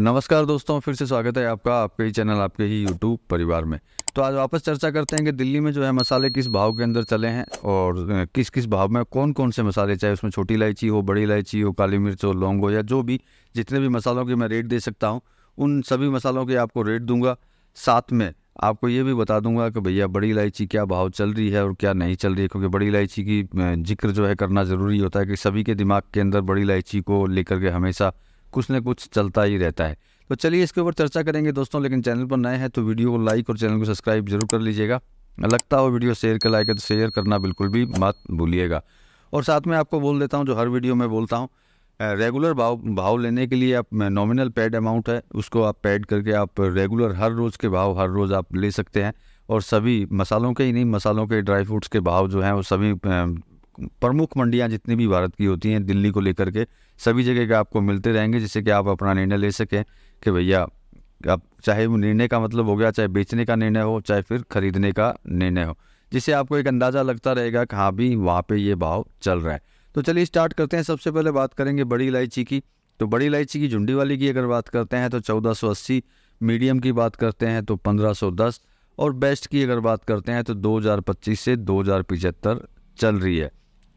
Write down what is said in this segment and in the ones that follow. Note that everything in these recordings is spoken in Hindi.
नमस्कार दोस्तों फिर से स्वागत है आपका आपके ही चैनल आपके ही यूट्यूब परिवार में तो आज वापस चर्चा करते हैं कि दिल्ली में जो है मसाले किस भाव के अंदर चले हैं और किस किस भाव में कौन कौन से मसाले चाहे उसमें छोटी इलायची हो बड़ी इलायची हो काली मिर्च हो लौंग हो या जो भी जितने भी मसालों के मैं रेट दे सकता हूँ उन सभी मसालों के आपको रेट दूंगा साथ में आपको ये भी बता दूंगा कि भैया बड़ी इलायची क्या भाव चल रही है और क्या नहीं चल रही है क्योंकि बड़ी इलायची की जिक्र जो है करना ज़रूरी होता है कि सभी के दिमाग के अंदर बड़ी इलायची को लेकर के हमेशा कुछ ना कुछ चलता ही रहता है तो चलिए इसके ऊपर चर्चा करेंगे दोस्तों लेकिन चैनल पर नए हैं तो वीडियो को लाइक और चैनल को सब्सक्राइब जरूर कर लीजिएगा लगता हो वीडियो शेयर कर लाइक तो शेयर करना बिल्कुल भी मत भूलिएगा और साथ में आपको बोल देता हूँ जो हर वीडियो में बोलता हूँ रेगुलर भाव भाव लेने के लिए आप नॉमिनल पैड अमाउंट है उसको आप पैड करके आप रेगुलर हर रोज़ के भाव हर रोज़ आप ले सकते हैं और सभी मसालों के ही नहीं मसालों के ड्राई फ्रूट्स के भाव जो हैं वो सभी प्रमुख मंडियां जितनी भी भारत की होती हैं दिल्ली को लेकर के सभी जगह के आपको मिलते रहेंगे जिससे कि आप अपना निर्णय ले सकें कि भैया आप चाहे निर्णय का मतलब हो गया चाहे बेचने का निर्णय हो चाहे फिर खरीदने का निर्णय हो जिससे आपको एक अंदाज़ा लगता रहेगा कि हाँ भी वहाँ पर ये भाव चल रहा है तो चलिए स्टार्ट करते हैं सबसे पहले बात करेंगे बड़ी इलायची की तो बड़ी इलायची की झुंडी वाली की अगर बात करते हैं तो चौदह मीडियम की बात करते हैं तो 1510 और बेस्ट की अगर बात करते हैं तो 2025 से दो चल रही है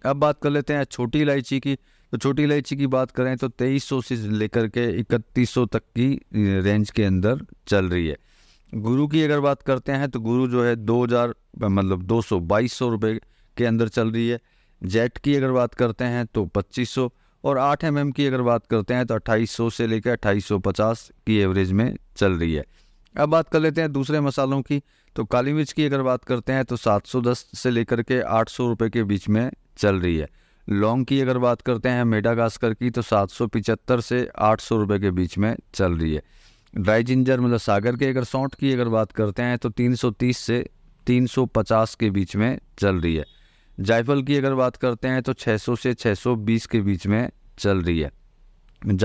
अब बात कर लेते हैं छोटी इलायची की तो छोटी इलायची की बात करें तो 2300 से लेकर के 3100 तक की रेंज के अंदर चल रही है गुरु की अगर बात करते हैं तो गुरु जो है 2000 मतलब 200 2200 रुपये के अंदर चल रही है जेट की अगर बात करते हैं तो 2500 और 8 एम mm की अगर बात करते हैं तो 2800 से लेकर 2850 की एवरेज में चल रही है अब बात कर लेते हैं दूसरे मसालों की तो काली मिर्च की अगर बात करते हैं तो 710 से लेकर के 800 रुपए के बीच में चल रही है लॉन्ग की अगर बात करते हैं मेडागास्कर की तो सात सौ पिचहत्तर से आठ सौ रुपये के बीच में चल रही है ड्राई जिंजर मतलब सागर के अगर सौंठ की अगर बात करते हैं तो तीन सौ तीस से तीन सौ पचास के बीच में चल रही है जायफल की अगर बात करते हैं तो छः सौ से छः सौ बीस के बीच में चल रही है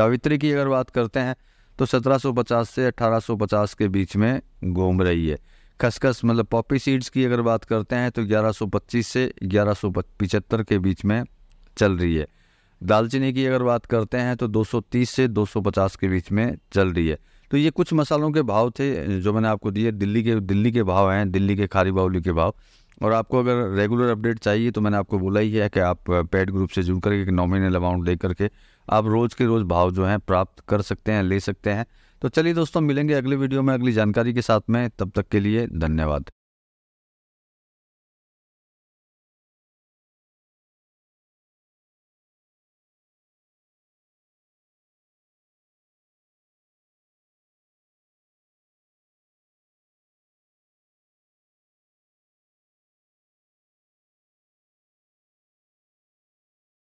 जावित्री की अगर बात करते हैं तो सत्रह सौ पचास से सौ पचास के बीच में घूम रही है खसखस मतलब पॉपी सीड्स की अगर बात करते हैं तो 1125 से ग्यारह के बीच में चल रही है दालचीनी की अगर बात करते हैं तो 230 से 250 के बीच में चल रही है तो ये कुछ मसालों के भाव थे जो मैंने आपको दिए दिल्ली के दिल्ली के भाव हैं दिल्ली के खारी बाउली के भाव और आपको अगर रेगुलर अपडेट चाहिए तो मैंने आपको बोला ही है कि आप पेड ग्रुप से जुड़ करके नॉमिनल अमाउंट दे करके आप रोज़ के रोज़ भाव जो हैं प्राप्त कर सकते हैं ले सकते हैं तो चलिए दोस्तों मिलेंगे अगले वीडियो में अगली जानकारी के साथ में तब तक के लिए धन्यवाद